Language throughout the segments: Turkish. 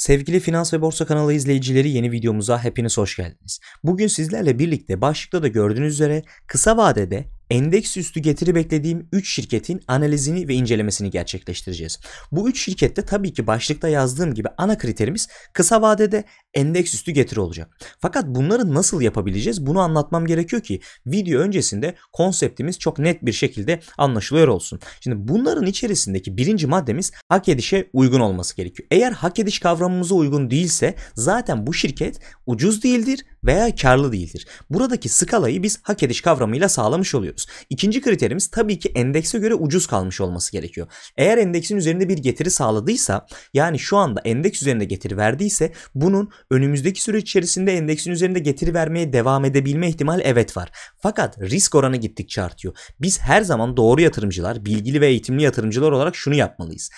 Sevgili Finans ve Borsa kanalı izleyicileri yeni videomuza hepiniz hoş geldiniz. Bugün sizlerle birlikte başlıkta da gördüğünüz üzere kısa vadede endeks üstü getiri beklediğim 3 şirketin analizini ve incelemesini gerçekleştireceğiz. Bu 3 şirkette tabii ki başlıkta yazdığım gibi ana kriterimiz kısa vadede endeks üstü getiri olacak. Fakat bunları nasıl yapabileceğiz? Bunu anlatmam gerekiyor ki video öncesinde konseptimiz çok net bir şekilde anlaşılıyor olsun. Şimdi bunların içerisindeki birinci maddemiz hak edişe uygun olması gerekiyor. Eğer hak ediş kavramımıza uygun değilse zaten bu şirket ucuz değildir veya karlı değildir. Buradaki skalayı biz hak ediş kavramıyla sağlamış oluyoruz. İkinci kriterimiz tabii ki endekse göre ucuz kalmış olması gerekiyor. Eğer endeksin üzerinde bir getiri sağladıysa yani şu anda endeks üzerinde getiri verdiyse bunun Önümüzdeki süreç içerisinde endeksin üzerinde getiri vermeye devam edebilme ihtimal evet var. Fakat risk oranı gittikçe artıyor. Biz her zaman doğru yatırımcılar, bilgili ve eğitimli yatırımcılar olarak şunu yapmalıyız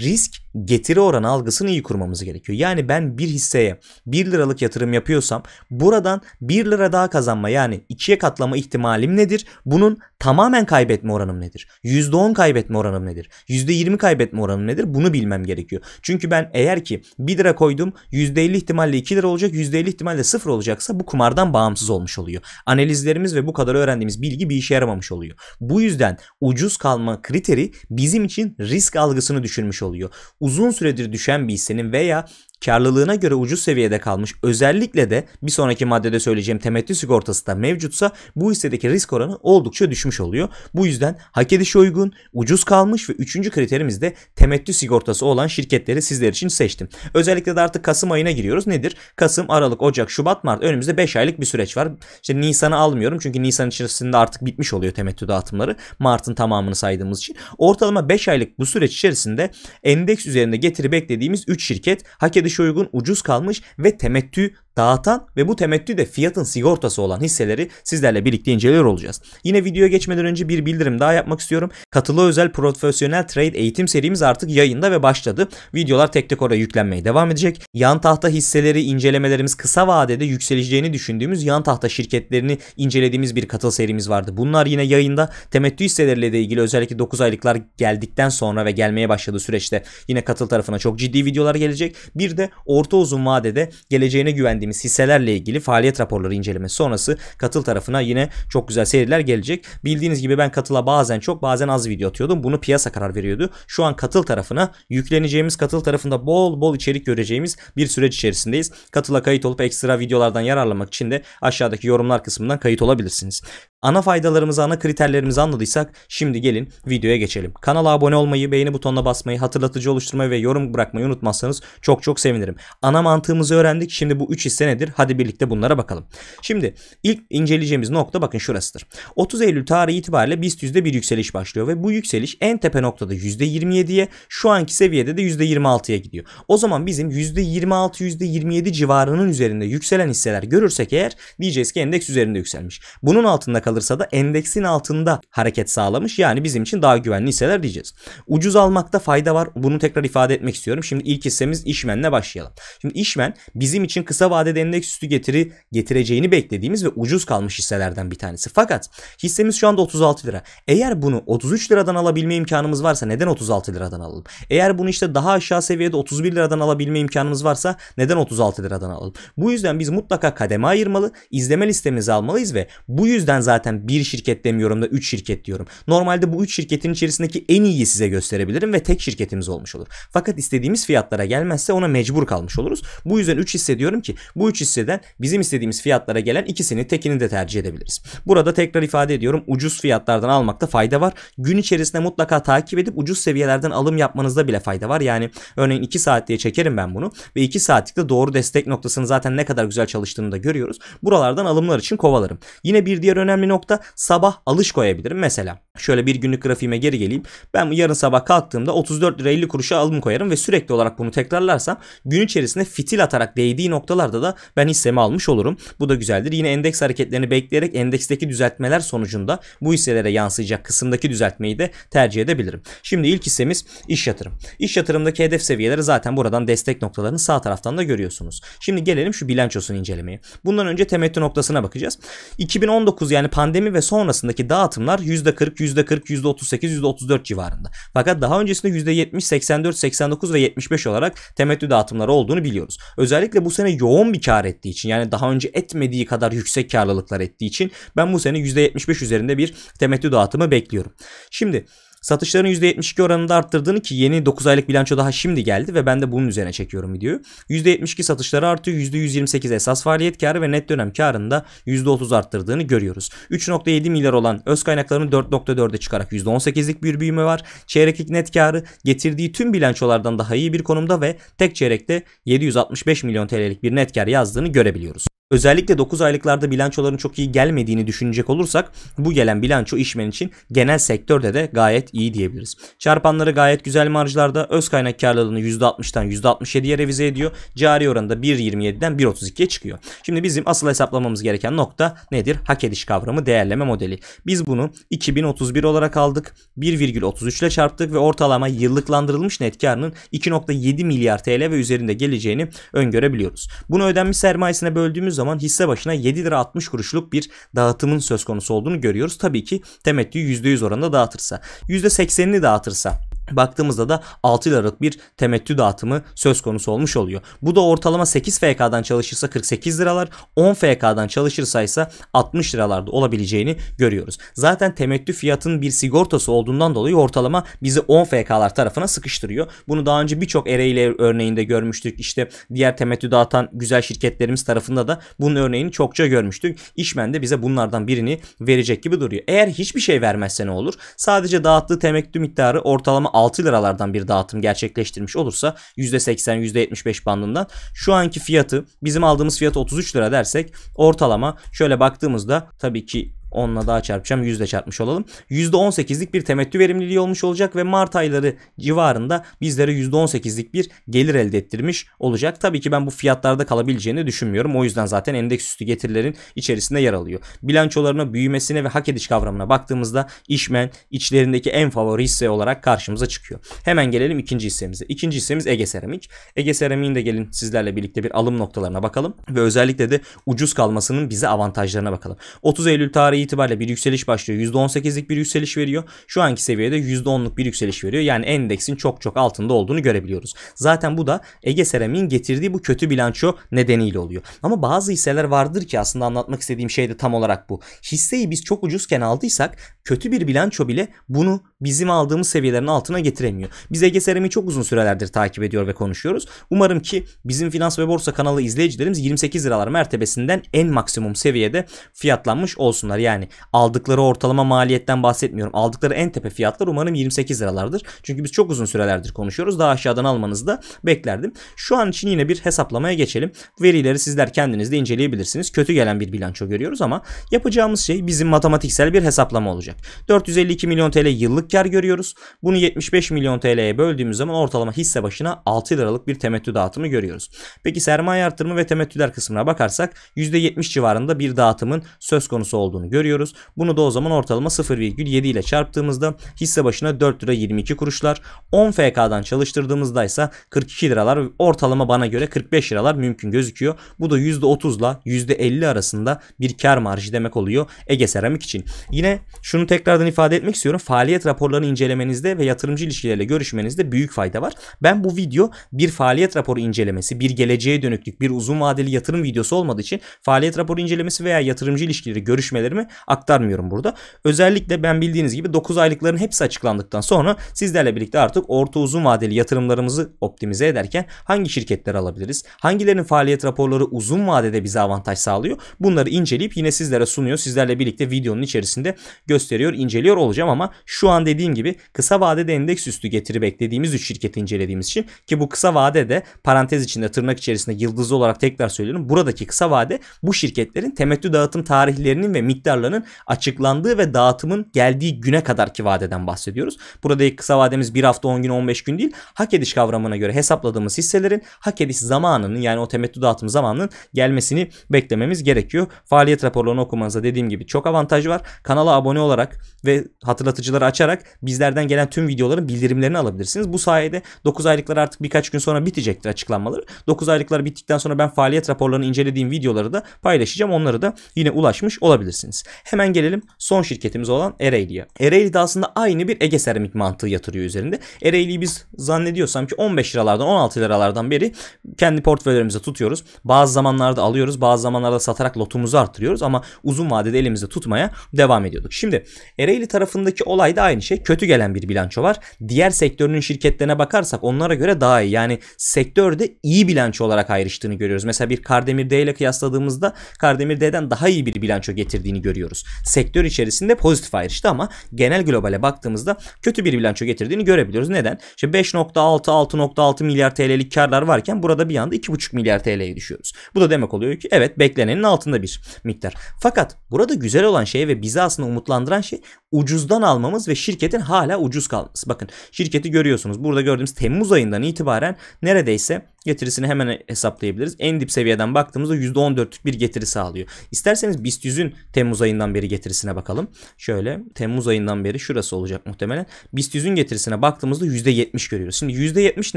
risk getiri oran algısını iyi kurmamız gerekiyor. Yani ben bir hisseye 1 liralık yatırım yapıyorsam buradan 1 lira daha kazanma yani 2'ye katlama ihtimalim nedir? Bunun tamamen kaybetme oranım nedir? %10 kaybetme oranım nedir? %20 kaybetme oranım nedir? Bunu bilmem gerekiyor. Çünkü ben eğer ki 1 lira koydum %50 ihtimalle 2 lira olacak %50 ihtimalle 0 olacaksa bu kumardan bağımsız olmuş oluyor. Analizlerimiz ve bu kadar öğrendiğimiz bilgi bir işe yaramamış oluyor. Bu yüzden ucuz kalma kriteri bizim için risk algısını düşürmüş oluyor oluyor. Uzun süredir düşen bir hissenin veya karlılığına göre ucuz seviyede kalmış özellikle de bir sonraki maddede söyleyeceğim temettü sigortası da mevcutsa bu hissedeki risk oranı oldukça düşmüş oluyor. Bu yüzden hak edişe uygun, ucuz kalmış ve üçüncü kriterimiz de temettü sigortası olan şirketleri sizler için seçtim. Özellikle de artık Kasım ayına giriyoruz. Nedir? Kasım, Aralık, Ocak, Şubat, Mart önümüzde 5 aylık bir süreç var. İşte Nisan'ı almıyorum çünkü Nisan içerisinde artık bitmiş oluyor temettü dağıtımları. Mart'ın tamamını saydığımız için. Ortalama 5 aylık bu süreç içerisinde endeks üzerinde getiri beklediğimiz 3 şirket hak ediş yükselişe uygun ucuz kalmış ve temettü dağıtan ve bu temettü de fiyatın sigortası olan hisseleri sizlerle birlikte inceliyor olacağız. Yine videoya geçmeden önce bir bildirim daha yapmak istiyorum. Katılı özel profesyonel trade eğitim serimiz artık yayında ve başladı. Videolar tek tek oraya yüklenmeye devam edecek. Yan tahta hisseleri incelemelerimiz kısa vadede yükseleceğini düşündüğümüz yan tahta şirketlerini incelediğimiz bir katıl serimiz vardı. Bunlar yine yayında temettü hisseleriyle de ilgili özellikle 9 aylıklar geldikten sonra ve gelmeye başladığı süreçte yine katıl tarafına çok ciddi videolar gelecek. Bir de orta uzun vadede geleceğine güvendiğimiz ilgilendiğimiz hisselerle ilgili faaliyet raporları incelemesi sonrası katıl tarafına yine çok güzel seriler gelecek. Bildiğiniz gibi ben katıla bazen çok bazen az video atıyordum. Bunu piyasa karar veriyordu. Şu an katıl tarafına yükleneceğimiz katıl tarafında bol bol içerik göreceğimiz bir süreç içerisindeyiz. Katıla kayıt olup ekstra videolardan yararlanmak için de aşağıdaki yorumlar kısmından kayıt olabilirsiniz. Ana faydalarımızı, ana kriterlerimizi anladıysak şimdi gelin videoya geçelim. Kanala abone olmayı, beğeni butonuna basmayı, hatırlatıcı oluşturmayı ve yorum bırakmayı unutmazsanız çok çok sevinirim. Ana mantığımızı öğrendik. Şimdi bu 3 hisse nedir? Hadi birlikte bunlara bakalım. Şimdi ilk inceleyeceğimiz nokta bakın şurasıdır. 30 Eylül tarihi itibariyle BIST %1 yükseliş başlıyor ve bu yükseliş en tepe noktada %27'ye şu anki seviyede de %26'ya gidiyor. O zaman bizim %26 %27 civarının üzerinde yükselen hisseler görürsek eğer diyeceğiz ki endeks üzerinde yükselmiş. Bunun altında kalırsa da endeksin altında hareket sağlamış. Yani bizim için daha güvenli hisseler diyeceğiz. Ucuz almakta fayda var. Bunu tekrar ifade etmek istiyorum. Şimdi ilk hissemiz İşmen'le başlayalım. Şimdi İşmen bizim için kısa vadede endeks üstü getiri getireceğini beklediğimiz ve ucuz kalmış hisselerden bir tanesi. Fakat hissemiz şu anda 36 lira. Eğer bunu 33 liradan alabilme imkanımız varsa neden 36 liradan alalım? Eğer bunu işte daha aşağı seviyede 31 liradan alabilme imkanımız varsa neden 36 liradan alalım? Bu yüzden biz mutlaka kademe ayırmalı, izleme listemizi almalıyız ve bu yüzden zaten zaten bir şirket demiyorum da 3 şirket diyorum. Normalde bu 3 şirketin içerisindeki en iyiyi size gösterebilirim ve tek şirketimiz olmuş olur. Fakat istediğimiz fiyatlara gelmezse ona mecbur kalmış oluruz. Bu yüzden 3 hisse diyorum ki bu 3 hisseden bizim istediğimiz fiyatlara gelen ikisini tekini de tercih edebiliriz. Burada tekrar ifade ediyorum ucuz fiyatlardan almakta fayda var. Gün içerisinde mutlaka takip edip ucuz seviyelerden alım yapmanızda bile fayda var. Yani örneğin 2 saat diye çekerim ben bunu ve 2 de doğru destek noktasını zaten ne kadar güzel çalıştığını da görüyoruz. Buralardan alımlar için kovalarım. Yine bir diğer önemli nokta. Sabah alış koyabilirim mesela. Şöyle bir günlük grafiğime geri geleyim. Ben yarın sabah kalktığımda 34 lira 50 kuruşa alım koyarım ve sürekli olarak bunu tekrarlarsam gün içerisinde fitil atarak değdiği noktalarda da ben hissemi almış olurum. Bu da güzeldir. Yine endeks hareketlerini bekleyerek endeksteki düzeltmeler sonucunda bu hisselere yansıyacak kısımdaki düzeltmeyi de tercih edebilirim. Şimdi ilk hissemiz iş yatırım. İş yatırımdaki hedef seviyeleri zaten buradan destek noktalarını sağ taraftan da görüyorsunuz. Şimdi gelelim şu bilançosunu incelemeye. Bundan önce temettü noktasına bakacağız. 2019 yani pandemi ve sonrasındaki dağıtımlar %40, %40, %38, %34 civarında. Fakat daha öncesinde %70, 84, 89 ve 75 olarak temettü dağıtımları olduğunu biliyoruz. Özellikle bu sene yoğun bir kar ettiği için yani daha önce etmediği kadar yüksek karlılıklar ettiği için ben bu sene %75 üzerinde bir temettü dağıtımı bekliyorum. Şimdi Satışların %72 oranında arttırdığını ki yeni 9 aylık bilanço daha şimdi geldi ve ben de bunun üzerine çekiyorum videoyu. %72 satışları artıyor. %128 esas faaliyet karı ve net dönem karında %30 arttırdığını görüyoruz. 3.7 milyar olan öz kaynaklarının 4.4'e çıkarak %18'lik bir büyüme var. Çeyreklik net karı getirdiği tüm bilançolardan daha iyi bir konumda ve tek çeyrekte 765 milyon TL'lik bir net kar yazdığını görebiliyoruz. Özellikle 9 aylıklarda bilançoların çok iyi gelmediğini düşünecek olursak bu gelen bilanço işmen için genel sektörde de gayet iyi diyebiliriz. Çarpanları gayet güzel marjlarda öz kaynak karlılığını %60'dan %67'ye revize ediyor. Cari oranı da 1.27'den 1.32'ye çıkıyor. Şimdi bizim asıl hesaplamamız gereken nokta nedir? Hak ediş kavramı değerleme modeli. Biz bunu 2031 olarak aldık. 1,33 ile çarptık ve ortalama yıllıklandırılmış net karının 2.7 milyar TL ve üzerinde geleceğini öngörebiliyoruz. Bunu ödenmiş sermayesine böldüğümüz zaman hisse başına 7 lira 60 kuruşluk bir dağıtımın söz konusu olduğunu görüyoruz. Tabii ki temettü %100 oranında dağıtırsa. %80'ini dağıtırsa baktığımızda da 6 liralık bir temettü dağıtımı söz konusu olmuş oluyor. Bu da ortalama 8 FK'dan çalışırsa 48 liralar, 10 FK'dan çalışırsa ise 60 liralarda olabileceğini görüyoruz. Zaten temettü fiyatın bir sigortası olduğundan dolayı ortalama bizi 10 FK'lar tarafına sıkıştırıyor. Bunu daha önce birçok Ereğli örneğinde görmüştük. İşte diğer temettü dağıtan güzel şirketlerimiz tarafında da bunun örneğini çokça görmüştük. İşmen de bize bunlardan birini verecek gibi duruyor. Eğer hiçbir şey vermezse ne olur? Sadece dağıttığı temettü miktarı ortalama 6 liralardan bir dağıtım gerçekleştirmiş olursa %80 %75 bandından şu anki fiyatı bizim aldığımız fiyatı 33 lira dersek ortalama şöyle baktığımızda tabii ki 10'la daha çarpacağım. 100 çarpmış olalım. %18'lik bir temettü verimliliği olmuş olacak ve Mart ayları civarında bizlere %18'lik bir gelir elde ettirmiş olacak. Tabii ki ben bu fiyatlarda kalabileceğini düşünmüyorum. O yüzden zaten endeks üstü getirilerin içerisinde yer alıyor. Bilançolarına, büyümesine ve hak ediş kavramına baktığımızda işmen içlerindeki en favori hisse olarak karşımıza çıkıyor. Hemen gelelim ikinci hissemize. İkinci hissemiz Ege Seramik. Ege Seramik'in de gelin sizlerle birlikte bir alım noktalarına bakalım ve özellikle de ucuz kalmasının bize avantajlarına bakalım. 30 Eylül tarihi tarihi itibariyle bir yükseliş başlıyor. %18'lik bir yükseliş veriyor. Şu anki seviyede %10'luk bir yükseliş veriyor. Yani endeksin çok çok altında olduğunu görebiliyoruz. Zaten bu da Ege Seramik'in getirdiği bu kötü bilanço nedeniyle oluyor. Ama bazı hisseler vardır ki aslında anlatmak istediğim şey de tam olarak bu. Hisseyi biz çok ucuzken aldıysak kötü bir bilanço bile bunu bizim aldığımız seviyelerin altına getiremiyor. Biz Ege Serem'i çok uzun sürelerdir takip ediyor ve konuşuyoruz. Umarım ki bizim Finans ve Borsa kanalı izleyicilerimiz 28 liralar mertebesinden en maksimum seviyede fiyatlanmış olsunlar. Yani aldıkları ortalama maliyetten bahsetmiyorum. Aldıkları en tepe fiyatlar umarım 28 liralardır. Çünkü biz çok uzun sürelerdir konuşuyoruz. Daha aşağıdan almanızı da beklerdim. Şu an için yine bir hesaplamaya geçelim. Verileri sizler kendiniz de inceleyebilirsiniz. Kötü gelen bir bilanço görüyoruz ama yapacağımız şey bizim matematiksel bir hesaplama olacak. 452 milyon TL yıllık liralık kar görüyoruz. Bunu 75 milyon TL'ye böldüğümüz zaman ortalama hisse başına 6 liralık bir temettü dağıtımı görüyoruz. Peki sermaye artırımı ve temettüler kısmına bakarsak %70 civarında bir dağıtımın söz konusu olduğunu görüyoruz. Bunu da o zaman ortalama 0,7 ile çarptığımızda hisse başına 4 lira 22 kuruşlar. 10 FK'dan çalıştırdığımızda ise 42 liralar ortalama bana göre 45 liralar mümkün gözüküyor. Bu da %30 ile %50 arasında bir kar marjı demek oluyor Ege Seramik için. Yine şunu tekrardan ifade etmek istiyorum. Faaliyet raporu raporlarını incelemenizde ve yatırımcı ilişkilerle görüşmenizde büyük fayda var. Ben bu video bir faaliyet raporu incelemesi, bir geleceğe dönüklük, bir uzun vadeli yatırım videosu olmadığı için faaliyet raporu incelemesi veya yatırımcı ilişkileri görüşmelerimi aktarmıyorum burada. Özellikle ben bildiğiniz gibi 9 aylıkların hepsi açıklandıktan sonra sizlerle birlikte artık orta uzun vadeli yatırımlarımızı optimize ederken hangi şirketler alabiliriz? Hangilerinin faaliyet raporları uzun vadede bize avantaj sağlıyor? Bunları inceleyip yine sizlere sunuyor. Sizlerle birlikte videonun içerisinde gösteriyor, inceliyor olacağım ama şu anda dediğim gibi kısa vadede endeks üstü getiri beklediğimiz 3 şirketi incelediğimiz için ki bu kısa vadede parantez içinde tırnak içerisinde yıldızlı olarak tekrar söylüyorum. Buradaki kısa vade bu şirketlerin temettü dağıtım tarihlerinin ve miktarlarının açıklandığı ve dağıtımın geldiği güne kadarki vadeden bahsediyoruz. Burada ilk kısa vademiz 1 hafta 10 gün 15 gün değil. Hak ediş kavramına göre hesapladığımız hisselerin hak ediş zamanının yani o temettü dağıtım zamanının gelmesini beklememiz gerekiyor. Faaliyet raporlarını okumanıza dediğim gibi çok avantaj var. Kanala abone olarak ve hatırlatıcıları açarak olarak bizlerden gelen tüm videoların bildirimlerini alabilirsiniz. Bu sayede 9 aylıklar artık birkaç gün sonra bitecektir açıklanmaları. 9 aylıklar bittikten sonra ben faaliyet raporlarını incelediğim videoları da paylaşacağım. Onları da yine ulaşmış olabilirsiniz. Hemen gelelim son şirketimiz olan Ereğli'ye. Ereğli de aslında aynı bir Ege Seramik mantığı yatırıyor üzerinde. Ereğli'yi biz zannediyorsam ki 15 liralardan 16 liralardan beri kendi portföylerimize tutuyoruz. Bazı zamanlarda alıyoruz bazı zamanlarda satarak lotumuzu arttırıyoruz ama uzun vadede elimizde tutmaya devam ediyorduk. Şimdi Ereğli tarafındaki olay da aynı şey kötü gelen bir bilanço var. Diğer sektörünün şirketlerine bakarsak onlara göre daha iyi. Yani sektörde iyi bilanço olarak ayrıştığını görüyoruz. Mesela bir Kardemir D ile kıyasladığımızda Kardemir D'den daha iyi bir bilanço getirdiğini görüyoruz. Sektör içerisinde pozitif ayrıştı ama genel globale baktığımızda kötü bir bilanço getirdiğini görebiliyoruz. Neden? İşte 5.6 6.6 milyar TL'lik karlar varken burada bir anda 2.5 milyar TL'ye düşüyoruz. Bu da demek oluyor ki evet beklenenin altında bir miktar. Fakat burada güzel olan şey ve bizi aslında umutlandıran şey ucuzdan almamız ve şirketin hala ucuz kalması. Bakın şirketi görüyorsunuz. Burada gördüğümüz Temmuz ayından itibaren neredeyse getirisini hemen hesaplayabiliriz. En dip seviyeden baktığımızda %14'lük bir getiri sağlıyor. İsterseniz BIST 100'ün Temmuz ayından beri getirisine bakalım. Şöyle Temmuz ayından beri şurası olacak muhtemelen. BIST 100'ün getirisine baktığımızda %70 görüyoruz. Şimdi %70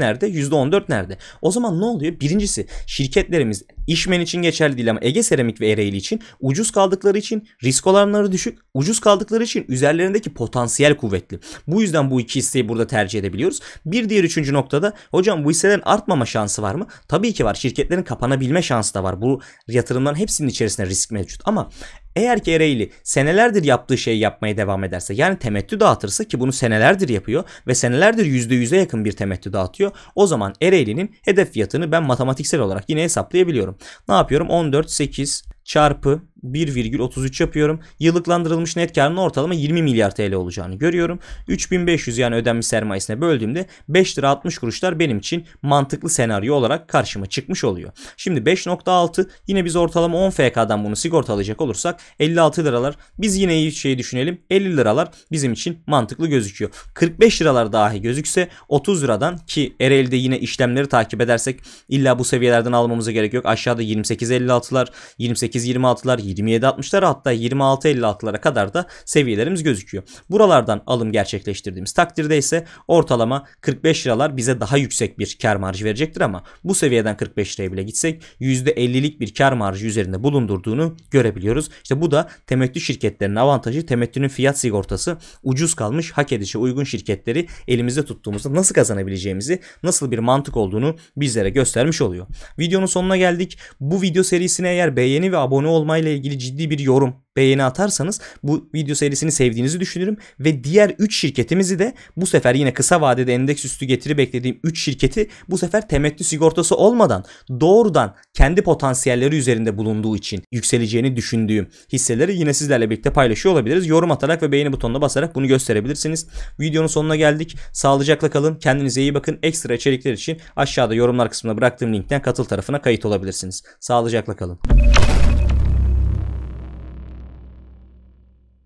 nerede? %14 nerede? O zaman ne oluyor? Birincisi şirketlerimiz işmen için geçerli değil ama Ege Seramik ve Ereğli için ucuz kaldıkları için risk olanları düşük, ucuz kaldıkları için üzerlerindeki potansiyel kuvvetli. Bu yüzden bu iki hisseyi burada tercih edebiliyoruz. Bir diğer üçüncü noktada hocam bu hisselerin artmama şansı var mı? Tabii ki var. Şirketlerin kapanabilme şansı da var. Bu yatırımların hepsinin içerisinde risk mevcut. Ama eğer ki Ereğli senelerdir yaptığı şeyi yapmaya devam ederse yani temettü dağıtırsa ki bunu senelerdir yapıyor ve senelerdir %100'e yakın bir temettü dağıtıyor. O zaman Ereğli'nin hedef fiyatını ben matematiksel olarak yine hesaplayabiliyorum. Ne yapıyorum? 14, 8, çarpı 1,33 yapıyorum. Yıllıklandırılmış net karın ortalama 20 milyar TL olacağını görüyorum. 3500 yani ödenmiş sermayesine böldüğümde 5 lira 60 kuruşlar benim için mantıklı senaryo olarak karşıma çıkmış oluyor. Şimdi 5.6 yine biz ortalama 10 FK'dan bunu sigortalayacak olursak 56 liralar biz yine iyi şey düşünelim 50 liralar bizim için mantıklı gözüküyor. 45 liralar dahi gözükse 30 liradan ki Ereğli'de yine işlemleri takip edersek illa bu seviyelerden almamıza gerek yok. Aşağıda 28.56'lar 28 28-26'lar, 27-60'lara hatta 26-56'lara kadar da seviyelerimiz gözüküyor. Buralardan alım gerçekleştirdiğimiz takdirde ise ortalama 45 liralar bize daha yüksek bir kar marjı verecektir ama bu seviyeden 45 liraya bile gitsek %50'lik bir kar marjı üzerinde bulundurduğunu görebiliyoruz. İşte bu da temettü şirketlerinin avantajı temettünün fiyat sigortası ucuz kalmış hak edişe uygun şirketleri elimizde tuttuğumuzda nasıl kazanabileceğimizi nasıl bir mantık olduğunu bizlere göstermiş oluyor. Videonun sonuna geldik. Bu video serisine eğer beğeni ve abone olmayla ilgili ciddi bir yorum, beğeni atarsanız bu video serisini sevdiğinizi düşünürüm ve diğer 3 şirketimizi de bu sefer yine kısa vadede endeks üstü getiri beklediğim 3 şirketi bu sefer temettü sigortası olmadan doğrudan kendi potansiyelleri üzerinde bulunduğu için yükseleceğini düşündüğüm hisseleri yine sizlerle birlikte paylaşıyor olabiliriz. Yorum atarak ve beğeni butonuna basarak bunu gösterebilirsiniz. Videonun sonuna geldik. Sağlıcakla kalın. Kendinize iyi bakın. Ekstra içerikler için aşağıda yorumlar kısmına bıraktığım linkten katıl tarafına kayıt olabilirsiniz. Sağlıcakla kalın.